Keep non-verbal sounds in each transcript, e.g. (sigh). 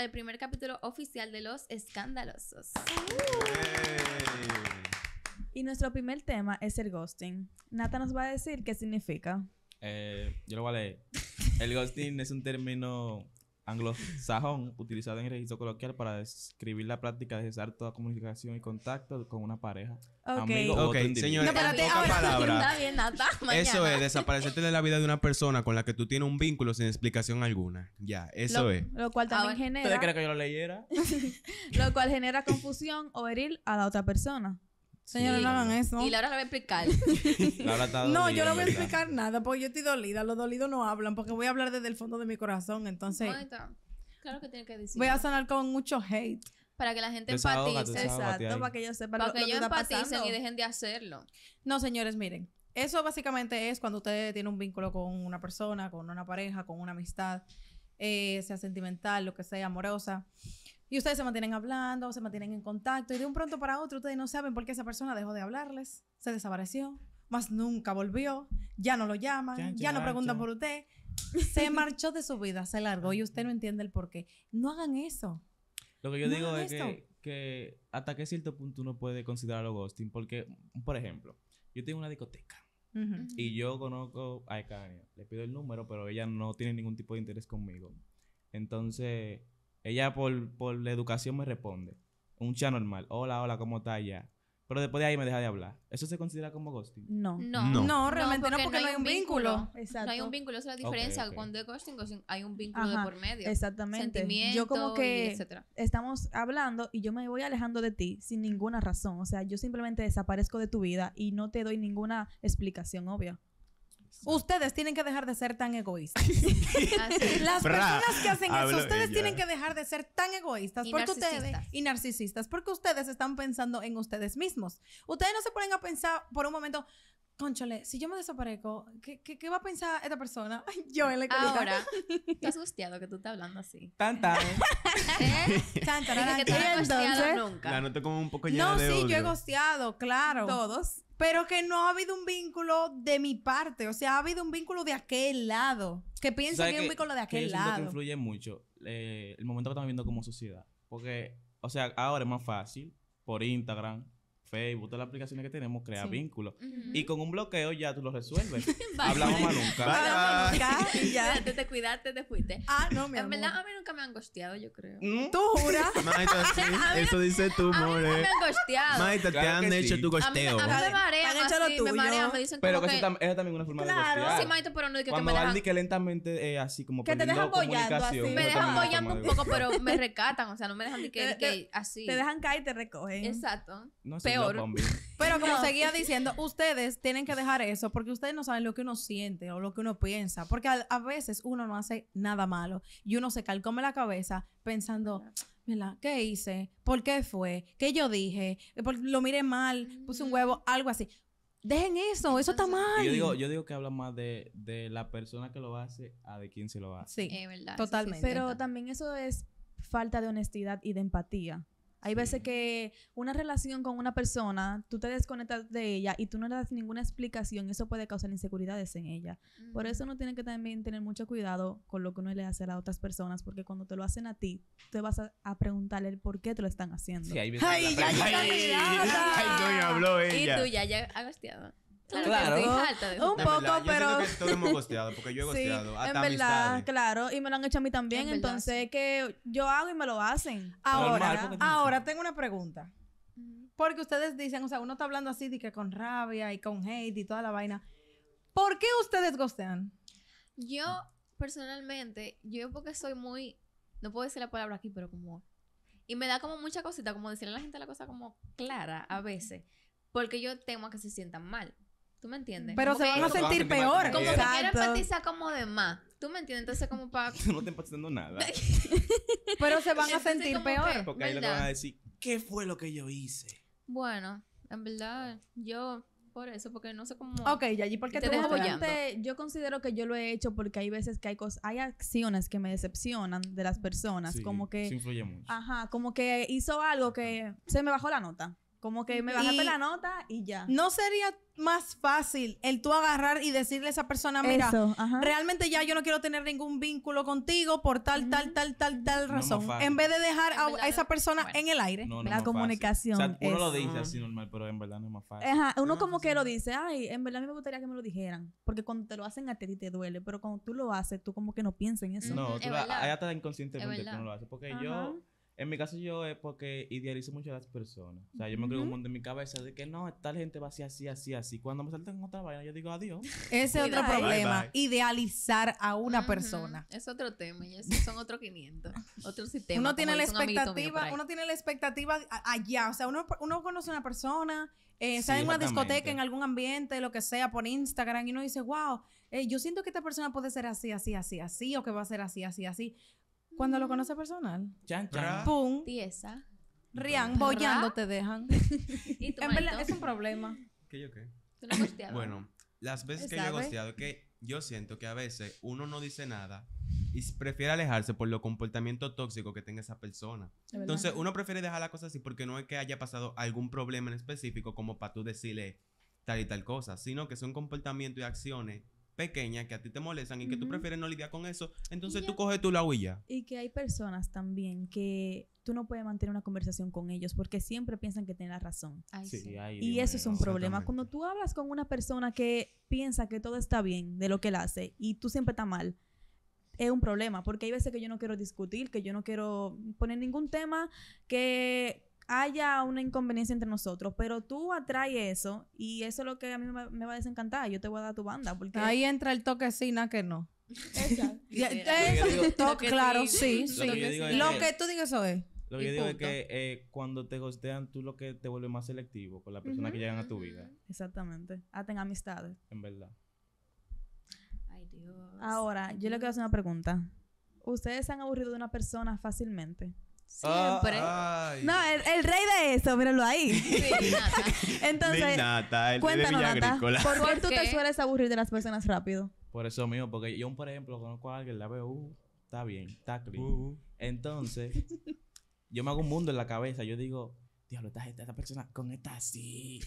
El primer capítulo oficial de Los Escandalosos. Y nuestro primer tema es el ghosting. Nata nos va a decir qué significa. Eh, yo lo voy a leer. El ghosting es un término anglosajón utilizado en el registro coloquial para describir la práctica de cesar toda comunicación y contacto con una pareja. amigo, palabra, Eso es desaparecerte de la vida de una persona con la que tú tienes un vínculo sin explicación alguna. Ya, eso es. Lo cual ah, también genera. ¿Ustedes creen que yo lo leyera? (laughs) lo cual genera confusión o herir a la otra persona. Señores, no hagan eso. Y Laura lo va a explicar. (laughs) Laura está no, yo no voy a explicar nada porque yo estoy dolida. Los dolidos no hablan porque voy a hablar desde el fondo de mi corazón. Entonces. Claro que tiene que decir. Voy a sonar con mucho hate. Para que la gente empatice. Exacto, para que ellos sepan Para lo, que ellos empaticen y dejen de hacerlo. No, señores, miren. Eso básicamente es cuando usted tiene un vínculo con una persona, con una pareja, con una amistad, eh, sea sentimental, lo que sea, amorosa. Y ustedes se mantienen hablando, se mantienen en contacto y de un pronto para otro ustedes no saben por qué esa persona dejó de hablarles, se desapareció, más nunca volvió, ya no lo llaman, ya, no preguntan por usted, se marchó de su vida, se largó y usted no entiende el por qué. No hagan eso. Lo que yo digo es que, hasta qué cierto punto uno puede considerarlo ghosting, porque, por ejemplo, yo tengo una discoteca. Y yo conozco a Ekania, le pido el número, pero ella no tiene ningún tipo de interés conmigo. Entonces, ella por, la educación me responde. Un chat normal. Hola, hola, ¿cómo estás ya? Pero después de ahí me deja de hablar. ¿Eso se considera como ghosting? No. No, no, realmente no porque, no, hay un vínculo. No hay un vínculo. Esa es la diferencia. Cuando es ghosting, hay un vínculo de por medio. Exactamente. yo como que estamos hablando y yo me voy alejando de ti sin ninguna razón. O sea, yo simplemente desaparezco de tu vida y no te doy ninguna explicación obvia. Ustedes tienen que dejar de ser tan egoístas. Las personas que hacen eso, ustedes tienen que dejar de ser tan egoístas (laughs) y y narcisistas, porque ustedes están pensando en ustedes mismos. Ustedes no se ponen a pensar por un momento, conchole, si yo me desaparezco, ¿qué, qué, va a pensar esta persona? (laughs) yo en la Ahora, (laughs) estás gusteado que tú estás hablando así. Tanta. (laughs) ¿Eh? Tanta, que te no gusteado nunca. La noto como un poco llena no, de No, sí, yo he gosteado, claro. Todos. Pero que no ha habido un vínculo de mi parte. O sea, ha habido un vínculo de aquel lado. Que piensa que, hay un vínculo de aquel yo lado. que influye mucho eh, el momento que estamos viviendo como sociedad. Porque, o sea, ahora es más fácil por Instagram, Facebook, todas las aplicaciones que tenemos, crea vínculos. Y con un bloqueo ya tú lo resuelves. (laughs) Hablamos mal nunca. Hablamos nunca (laughs) ya. Te, te cuidaste, te fuiste. Ah, no, mi amor. En verdad, a mí nunca me han gosteado, yo creo. ¿Mm? ¿Tú juras? (laughs) Maita, sí, eso dices tú, more. A me han gosteado. Maita, te han hecho tu gosteo. A mí, me marean así, me marean, me dicen pero como que... Pero eso también es una forma de gostear. Sí, maite pero no es que, Cuando me dejan... que lentamente, eh, así como que te dejan bollando así. Me dejan bollando un poco, pero me recatan. O sea, no me dejan ni que así. Te dejan caer y te recogen. Exacto. No sé. (laughs) Pero como seguía diciendo, ustedes tienen que dejar eso porque ustedes no saben lo que uno siente o lo que uno piensa. Porque a, veces uno no hace nada malo y uno se calcome la cabeza pensando, mira, ¿qué hice? ¿Por qué fue? ¿Qué yo dije? Eh, ¿Lo miré mal? ¿Puse un huevo? Algo así. Dejen eso, eso está mal. Yo digo, yo digo que habla más de, de la persona que lo hace a de quién se lo hace. Sí, es verdad. Totalmente. Pero también eso es falta de honestidad y de empatía. Hay veces que una relación con una persona, tú te desconectas de ella y tú no le das ninguna explicación, eso puede causar inseguridades en ella. Por eso uno tiene que también tener mucho cuidado con lo que uno le hace a otras personas, porque cuando te lo hacen a ti, te vas a, preguntarle el por qué te lo están haciendo. Y ya, ya, Claro, un poco, pero. gosteado, porque yo (laughs) he gosteado. en verdad, claro. Y me lo han hecho a mí también. entonces, que yo hago y me lo hacen. Ahora, ahora tengo una pregunta. Porque ustedes dicen, o sea, uno está hablando así de que con rabia y con hate y toda la vaina. ¿Por qué ustedes gostean? Yo, personalmente, yo porque soy muy. No puedo decir la palabra aquí, pero como. Y me da como mucha cosita, como decirle a la gente la cosa como clara a veces. Porque yo temo a que se sientan mal. ¿Tú me entiendes? Pero se van a sentir peor. Como que quiero empatizar como de más. ¿Tú me entiendes? Entonces, como para. (laughs) no te empatizando nada. (laughs) Pero se van a sentir peor. porque ahí le van a decir, ¿qué fue lo que yo hice? Bueno, en verdad, yo. Por eso, porque no sé cómo. Ok, y allí porque te dejo Yo considero que yo lo he hecho porque hay veces que hay cosas, hay acciones que me decepcionan de las personas. como que. influye mucho. Ajá, como que hizo algo que se me bajó la nota. Como que me bajaste la nota y ya. No sería más fácil el tú agarrar y decirle a esa persona, mira, realmente ya yo no quiero tener ningún vínculo contigo por tal, tal, tal, tal, tal razón. en vez de dejar a, esa persona en el aire. la comunicación. uno lo dice así normal, pero en verdad no es más fácil. Ajá. Uno como que lo dice, ay, en verdad me gustaría que me lo dijeran. Porque cuando te lo hacen a ti te duele, pero cuando tú lo haces, tú como que no piensas en eso. No, tú está inconscientemente que no lo haces. Porque yo en mi caso yo es porque idealizo mucho a las personas. O sea, yo me creo un en mi cabeza de que no, tal gente va así, así, así, así. Cuando me salten con otra vaina, yo digo adiós. Ese es otro problema, idealizar a una persona. Es otro tema, y esos son otros 500, otro sistema. Uno tiene la expectativa, uno tiene la expectativa allá, o sea, uno, conoce a una persona, está eh, en una discoteca, en algún ambiente, lo que sea, por Instagram, y uno dice, wow, eh, yo siento que esta persona puede ser así, así, así, así, o que va a ser así, así, así. Cuando lo conoce personal. Chan, chan. Pum. Tiesa. Rian, bollando te dejan. (laughs) en verdad, es un problema. ¿Qué yo qué? lo bueno, las veces que yo he gosteado, que yo siento que a veces uno no dice nada y prefiere alejarse por lo comportamiento tóxico que tenga esa persona. Entonces, uno prefiere dejar la cosa así porque no es que haya pasado algún problema en específico como para tú decirle tal y tal cosa, sino que son comportamientos y acciones pequeña que a ti te molestan y que tú prefieres no lidiar con eso, entonces tú coges tú la huilla. Y que hay personas también que tú no puedes mantener una conversación con ellos porque siempre piensan que tienen la razón. y eso es un problema. Cuando tú hablas con una persona que piensa que todo está bien de lo que él hace y tú siempre estás mal, es un problema porque hay veces que yo no quiero discutir, que yo no quiero poner ningún tema que haya una inconveniencia entre nosotros, pero tú atraes eso y eso es lo que a mí me va a desencantar. Yo te voy a dar tu banda. Porque... Ahí entra el toque nada que no. claro, sí, sí. Lo que, tú digas eso es. Lo que yo digo es que eh, cuando te gostean, tú lo que te vuelves más selectivo con la persona que llegan a tu vida. Exactamente. Hacen amistades. En verdad. Ay, Dios. Ahora, yo le quiero hacer una pregunta. ¿Ustedes se han aburrido de una persona fácilmente? Siempre. Ah, no, el, rey de eso, míralo ahí. (laughs) Entonces, ¿por, qué tú te sueles aburrir de las personas rápido? Por eso mío, porque yo, por ejemplo, conozco a alguien, la veo, uh, está bien, está clean. Uh, uh. Entonces, yo me hago un mundo en la cabeza. Yo digo, diablo, esta, esta persona con esta sí.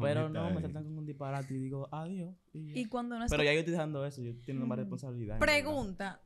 Pero no, me saltan con un disparate y digo adiós. Y, Pero ya yo estoy dejando eso, yo tengo más responsabilidad. Pregunta.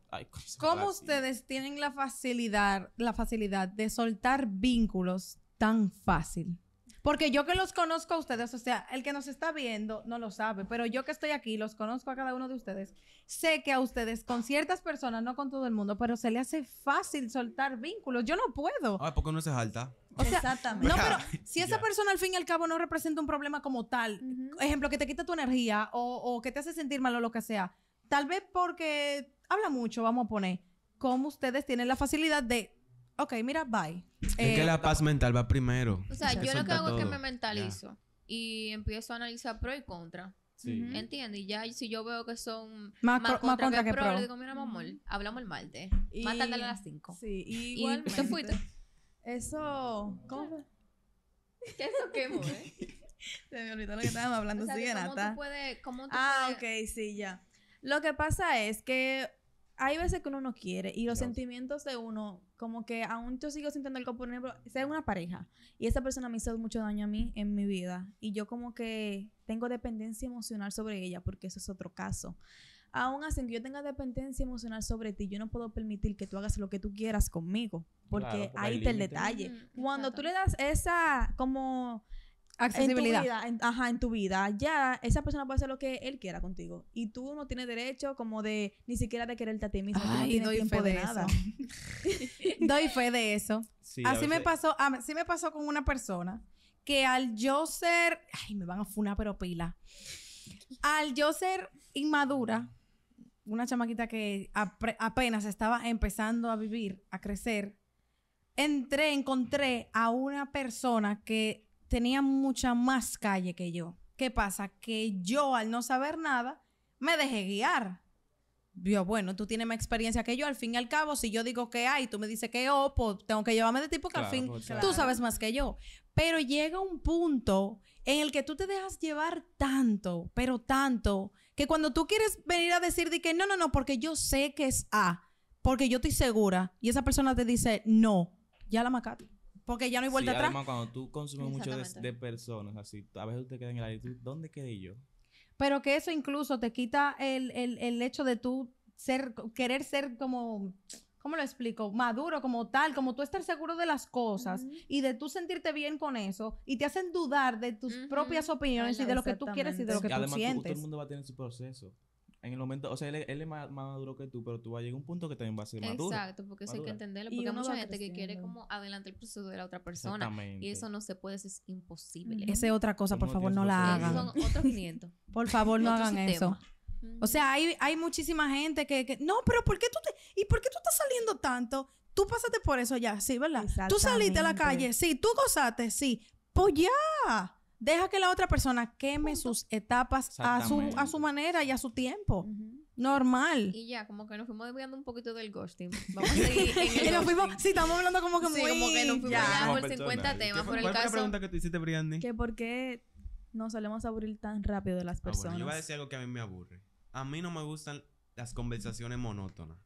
¿Cómo ustedes tienen la facilidad, la facilidad de soltar vínculos tan fácil? Porque yo que los conozco a ustedes, o sea, el que nos está viendo no lo sabe, pero yo que estoy aquí, los conozco a cada uno de ustedes, sé que a ustedes, con ciertas personas, no con todo el mundo, pero se le hace fácil soltar vínculos. Yo no puedo. Ah, porque no se jalta. Exactamente. No, pero (laughs) si esa persona al fin y al cabo no representa un problema como tal, ejemplo, que te quita tu energía o, que te hace sentir mal o lo que sea, tal vez porque habla mucho, vamos a poner, como ustedes tienen la facilidad de ok, mira, bye. Es que eh, la paz mental va primero. O sea, yo lo que hago es que me mentalizo y empiezo a analizar pro y contra. Sí. ¿Entiendes? Y ya si yo veo que son más, contra, que, pro, le digo, mira, mamá, hablamos el martes. Más tarde a las 5. Sí, y igualmente. ¿Y tú fuiste? Eso, ¿cómo fue? ¿Qué (laughs) eso quemó, eh? (laughs) Se me olvidó lo que estábamos hablando, o sea, ¿cómo Tú puedes, ah, ok, sí, ya. Lo que pasa es que hay veces que uno no quiere y los sentimientos de uno, como que aún yo sigo sintiendo algo, por ejemplo, sea una pareja y esa persona me hizo mucho daño a mí en mi vida y yo como que tengo dependencia emocional sobre ella porque eso es otro caso. Aún así, que yo tenga dependencia emocional sobre ti, yo no puedo permitir que tú hagas lo que tú quieras conmigo porque, ahí está el detalle. Cuando tú le das esa como accesibilidad. En tu vida, ajá, en tu vida. Ya esa persona puede hacer lo que él quiera contigo. Y tú no tienes derecho como de ni siquiera de quererte a ti mismo. Ay, doy fe de, nada. Eso. (laughs) doy fe de eso. así me pasó, así me pasó con una persona que al yo ser, ay, me van a funar pero pila. Al yo ser inmadura, una chamaquita que apenas estaba empezando a vivir, a crecer, entré, encontré a una persona que tenía mucha más calle que yo. ¿Qué pasa? Que yo, al no saber nada, me dejé guiar. Yo, bueno, tú tienes más experiencia que yo. Al fin y al cabo, si yo digo que hay, tú me dices que hay, pues tengo que llevarme de tipo. porque al fin pues, tú sabes más que yo. Pero llega un punto en el que tú te dejas llevar tanto, pero tanto, que cuando tú quieres venir a decir de que no, no, no, porque yo sé que es A, porque yo estoy segura, y esa persona te dice no, ya la macato porque ya no hay vuelta sí, atrás. Además, cuando tú consumes mucho de, personas, así, a veces te quedas en el aire, ¿dónde quedé yo? Pero que eso incluso te quita el, el, el hecho de tú ser, querer ser como, ¿cómo lo explico? Maduro, como tal, como tú estar seguro de las cosas y de tú sentirte bien con eso y te hacen dudar de tus propias opiniones y de lo que tú quieres y de lo que, tú sientes. Además, todo el mundo va a tener su proceso. En el momento, o sea, él, es más, más, maduro que tú, pero tú vas a llegar a un punto que también va a ser maduro. Exacto, porque eso hay que entenderlo. Porque y hay mucha gente que quiere como adelantar el proceso de la otra persona. Y eso no se puede, es imposible. Esa es otra cosa, (laughs) por favor, no la hagan. Son otros 500. por favor, no hagan eso. O sea, hay, hay muchísima gente que, que, no, pero ¿por qué tú te, y por qué tú estás saliendo tanto? Tú pásate por eso ya, sí, ¿verdad? Tú saliste a la calle, sí, tú gozaste, sí. Pues ya. Deja que la otra persona queme sus etapas a su, a su manera y a su tiempo. Normal. Y ya, como que nos fuimos desviando un poquito del ghosting. (laughs) Vamos a seguir. En nos fuimos, sí, estamos hablando como que sí, muy. como que nos fuimos ya, por 50 temas. por el caso. pregunta que te hiciste, Briandi: por qué nos solemos aburrir tan rápido de las ah, personas. yo voy a decir algo que a mí me aburre. A mí no me gustan las conversaciones monótonas.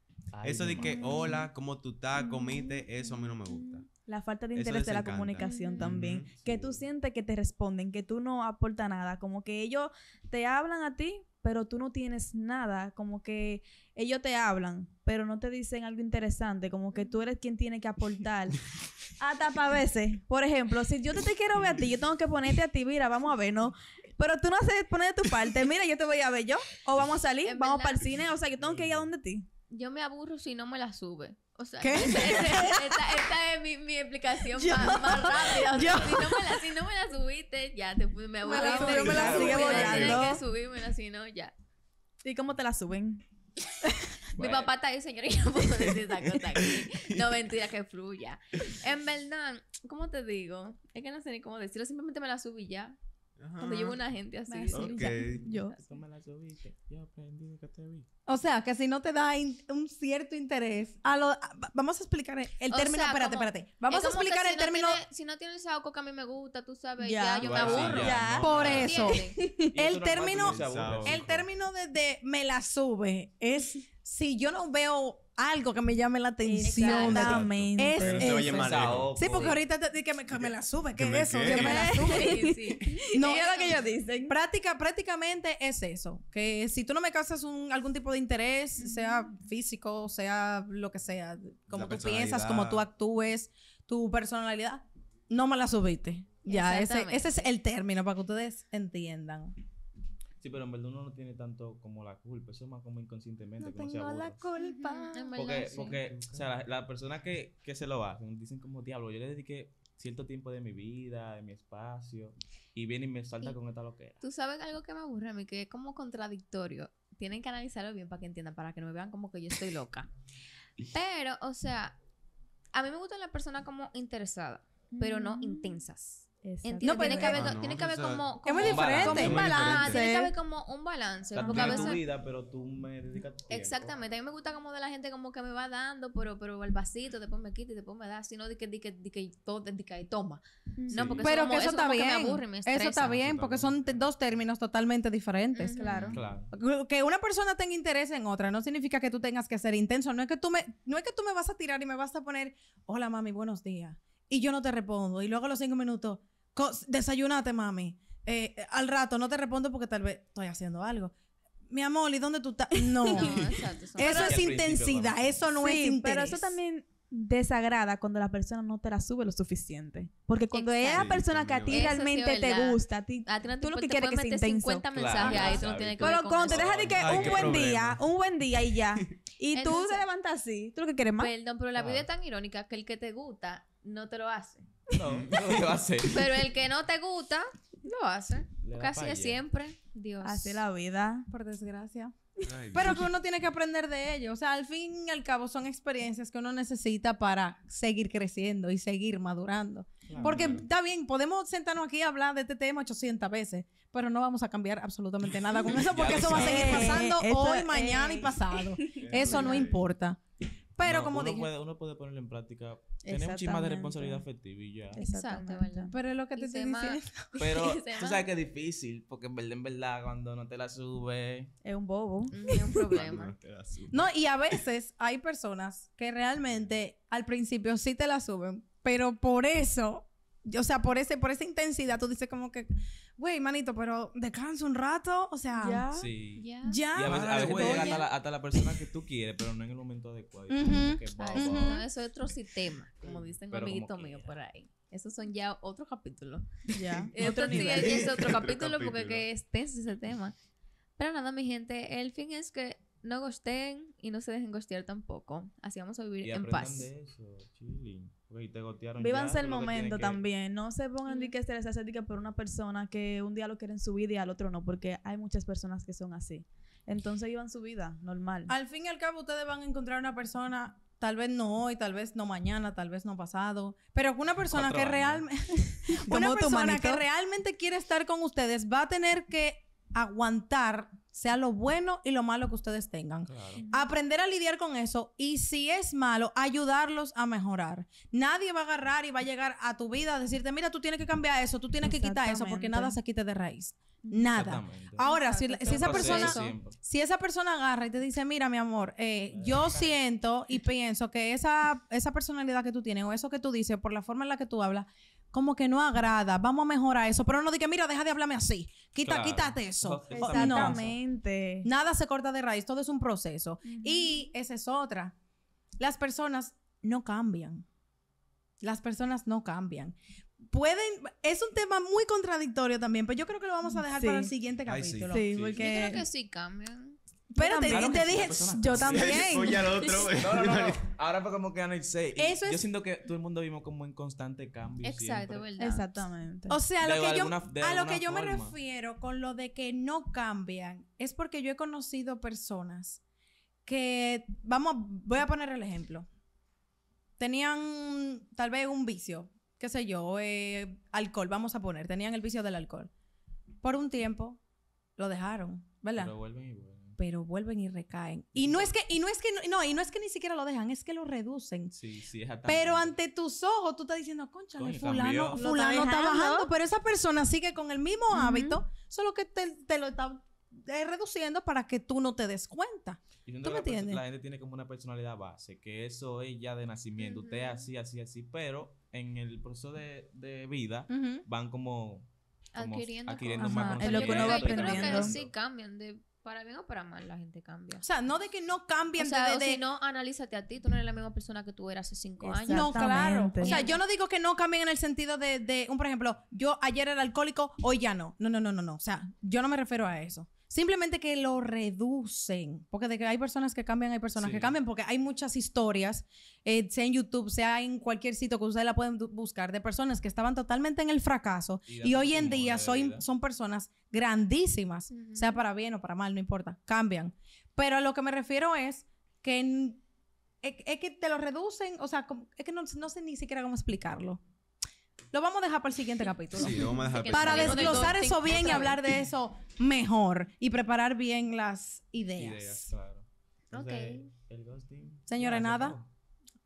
Eso de que, hola, ¿cómo tú estás? Comiste, eso a mí no me gusta. La falta de interés de la comunicación también. que tú sientes que te responden, que tú no aportas nada. Como que ellos te hablan a ti, pero tú no tienes nada. Como que ellos te hablan, pero no te dicen algo interesante. Como que tú eres quien tiene que aportar. (laughs) Hasta para veces. Por ejemplo, si yo te, quiero ver a ti, yo tengo que ponerte a ti, mira, vamos a ver, ¿no? Pero tú no se poner de tu parte, mira, yo te voy a ver yo. O vamos a salir, vamos para el cine. O sea, yo tengo que ir a donde ti yo me aburro si no me la sube. O sea, ¿Qué? (laughs) esta, es mi, mi explicación más, más, rápida. si, no me la, si, no me la, subiste, ya te, me aburriste. Me la, me la sigue si no, ya. ¿Y cómo te la suben? Mi papá está ahí, señor, y no puedo decir esa cosa aquí. (laughs) No, mentira, que fluya. En verdad, ¿cómo te digo? Es que no sé ni cómo decirlo. Simplemente me la subí ya. Cuando llevo una gente así. Yo. O sea, que si no te da un cierto interés. A lo, vamos a explicar el, término. espérate, espérate. Vamos a explicar el término. si no tienes algo que a mí me gusta, tú sabes, ya, yo me aburro. Por (laughs) eso. el término, el término de, de me la sube es si yo no veo algo que me llame la atención. Exactamente. Sí, porque ahorita te, que, que me la sube. ¿Qué es eso? Que me la sube. (laughs) No, es lo que ellos dicen. prácticamente es eso. Que si tú no me causas un, algún tipo de interés, sea físico, sea lo que sea, como tú piensas, como tú actúes, tu personalidad, no me la subiste. Ya, ese, ese es el término para que ustedes entiendan. Sí, pero en verdad uno no tiene tanto como la culpa, eso es más como inconscientemente. No tengo la culpa. porque, o sea, las la personas que, se lo hacen dicen como, diablo, yo le dediqué cierto tiempo de mi vida, de mi espacio, y viene y me salta con esta loquera. Tú sabes algo que me aburre a mí, que es como contradictorio. Tienen que analizarlo bien para que entiendan, para que no me vean como que yo estoy loca. (laughs) pero, o sea, a mí me gustan las personas como interesadas, pero no mm. intensas no, tiene, que haber, tiene que haber como, un balance, tiene que haber como un balance. porque a veces, pero tú me dedicas tu Exactamente, a mí me gusta como de la gente como que me va dando, pero, pero el vasito, después me quita y después me da, sino de que, di que, di que, que toma. No, porque eso, pero como, que eso, eso, me eso está bien, porque son dos términos totalmente diferentes. claro. Que una persona tenga interés en otra no significa que tú tengas que ser intenso. No es que tú me, no es que tú me vas a tirar y me vas a poner, hola mami, buenos días. Y yo no te respondo. Y luego a los cinco minutos, desayunate, mami. Eh, eh, al rato no te respondo porque tal vez estoy haciendo algo. Mi amor, ¿y dónde tú estás? (laughs) No. eso, es intensidad, eso no es Pero eso también desagrada cuando la persona no te la sube lo suficiente. Porque cuando es la persona que a ti realmente te gusta, a ti, tú lo que quieres que sea 50 mensajes ahí, tú no tienes que Pero cuando te deja de que un buen día, un buen día y ya. (laughs) Y tú te levantas así, tú lo que quieres más. Perdón, pero la vida es tan irónica que el que te gusta no te lo hace. No, lo mm. Pero el que no te gusta, lo hace. Casi siempre. Dios. Hace la vida, por desgracia. Pero que uno tiene que aprender de ello. O sea, al fin y al cabo son experiencias que uno necesita para seguir creciendo y seguir madurando. Porque está bien, podemos sentarnos aquí a hablar de este tema 800 veces, pero no vamos a cambiar absolutamente nada con (laughs) eso porque eso va a seguir pasando hoy, mañana y pasado. (laughs) eso no importa. Pero como uno Puede, uno puede ponerlo en práctica. Tener un chisme de responsabilidad afectiva y ya. Exacto, ¿verdad? Pero es lo que te estoy diciendo. (laughs) (laughs) Pero tú sabes que es difícil, porque en verdad, en verdad, cuando no te la sube. Es un bobo. Mm, es un (laughs) problema. no, y a veces hay personas que realmente al principio sí te la suben, pero por eso o sea, por ese, por esa intensidad, tú dices como que, güey, manito, pero descansa un rato, o sea, ya, sí. ya. Y a veces, a llega hasta, la, hasta la, persona que tú quieres, pero no en el momento adecuado. que, Eso es otro sistema, como dicen un amiguito mío por ahí. Esos son ya otro capítulo. Ya. (laughs) otro sí, es, otro capítulo porque que extenso ese tema. Pero nada, mi gente, el fin es que no gosteen y no se dejen gostear tampoco. Así vamos a vivir en paz. De el momento también. No se pongan mm. de que por una persona que un día lo quieren su vida y al otro no, porque hay muchas personas que son así. Entonces iban su vida normal. Al fin y al cabo, ustedes van a encontrar una persona, tal vez no hoy, tal vez no mañana, tal vez no pasado, pero una persona que realmente. (laughs) una persona que realmente quiere estar con ustedes va a tener que aguantar, sea lo bueno y lo malo que ustedes tengan. Aprender a lidiar con eso y si es malo, ayudarlos a mejorar. Nadie va a agarrar y va a llegar a tu vida a decirte, mira, tú tienes que cambiar eso, tú tienes que quitar eso, porque nada se quite de raíz. Nada. Ahora, si, esa persona, si esa persona agarra y te dice, mira, mi amor, eh, eh. yo siento y pienso que esa personalidad que tú tienes o eso que tú dices, por la forma en la que tú hablas, como que no agrada, vamos a mejorar eso, pero no diga, mira, deja de hablarme así, quita, quítate eso. Exactamente. nada se corta de raíz, todo es un proceso. Y esa es otra. Las personas no cambian. Las personas no cambian. Pueden, es un tema muy contradictorio también, pero yo creo que lo vamos a dejar para el siguiente capítulo. Yo creo que sí cambian. Pero te, dije, yo también. Oye, (laughs) Ahora fue como que no sé. yo siento que todo el mundo vimos como en constante cambio. Exacto, ¿verdad? Exactamente. O sea, a lo que, yo, me refiero con lo de que no cambian es porque yo he conocido personas que, vamos, voy a poner el ejemplo. Tenían tal vez un vicio, qué sé yo, eh, alcohol, vamos a poner. Tenían el vicio del alcohol. Por un tiempo lo dejaron, ¿verdad? Pero vuelven y vuelven pero vuelven y recaen. Y no es que, y no es que, no, y no es que ni siquiera lo dejan, es que lo reducen. Sí, sí, es Pero ante tus ojos tú estás diciendo, concha, fulano, fulano está, bajando, pero esa persona sigue con el mismo hábito, solo que te, lo está eh, reduciendo para que tú no te des cuenta. ¿Tú me entiendes? La gente tiene como una personalidad base, que eso es ya de nacimiento, Usted es así, así, así, pero en el proceso de, vida van como... adquiriendo, más. Es que va aprendiendo. Yo creo que sí cambian de para bien o para mal la gente cambia. O sea, no de que no cambien o sea, de, de, si no, analízate a ti. Tú no eres la misma persona que tú eras hace cinco años. No, claro. O sea, yo no digo que no cambien en el sentido de, de un, por ejemplo, yo ayer era alcohólico, hoy ya no. No, no, no, no, no. O sea, yo no me refiero a eso. Simplemente que lo reducen, porque de que hay personas que cambian, hay personas que cambian, porque hay muchas historias, eh, sea en YouTube, sea en cualquier sitio que ustedes la pueden buscar, de personas que estaban totalmente en el fracaso y, hoy en día soy, son personas grandísimas, sea para bien o para mal, no importa, cambian. Pero a lo que me refiero es que e-, que te lo reducen, o sea, es que no sé ni siquiera cómo explicarlo. Lo vamos a dejar para el siguiente capítulo. Sí, lo vamos a dejar para, para desglosar eso bien y hablar de eso mejor y preparar bien las ideas. El ghosting. Señora, nada.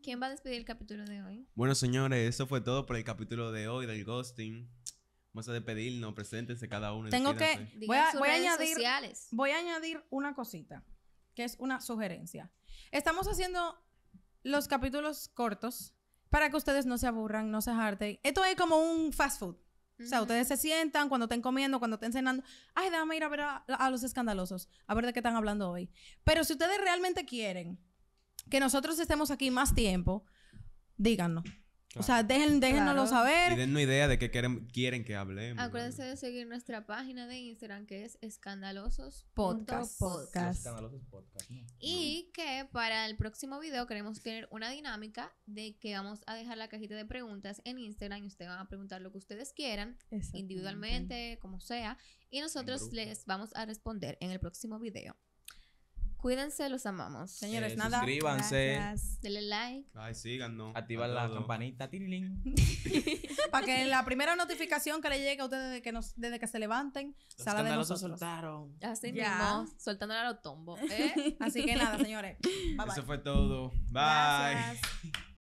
¿Quién va a despedir el capítulo de hoy? Bueno, señores, eso fue todo por el capítulo de hoy del ghosting. Vamos a despedirnos, preséntense cada uno. Tengo que. Voy a, voy, a añadir, voy a añadir una cosita, que es una sugerencia. Estamos haciendo los capítulos cortos para que ustedes no se aburran, no se harten. Esto es como un fast food. O sea, ustedes se sientan cuando estén comiendo, cuando estén cenando. Ay, déjame ir a ver a, a, los escandalosos, a ver de qué están hablando hoy. Pero si ustedes realmente quieren que nosotros estemos aquí más tiempo, díganos. O sea, dejen, saber. Y una idea de qué quieren, que hablemos. Acuérdense de seguir nuestra página de Instagram que es escandalosos podcast. Y que para el próximo video queremos tener una dinámica de que vamos a dejar la cajita de preguntas en Instagram y ustedes van a preguntar lo que ustedes quieran, individualmente, como sea, y nosotros les vamos a responder en el próximo video. Cuídense, los amamos. Señores, eh, nada. Suscríbanse. Denle like. Ay, síganos. Activan la campanita. (laughs) Para que la primera notificación que le llegue a ustedes desde que, nos, desde que se levanten, los salga de nosotros. soltaron. Así mismo, soltándola a los tombos. ¿eh? (laughs) Así que nada, señores. (laughs) Bye, bye. Eso fue todo. Bye.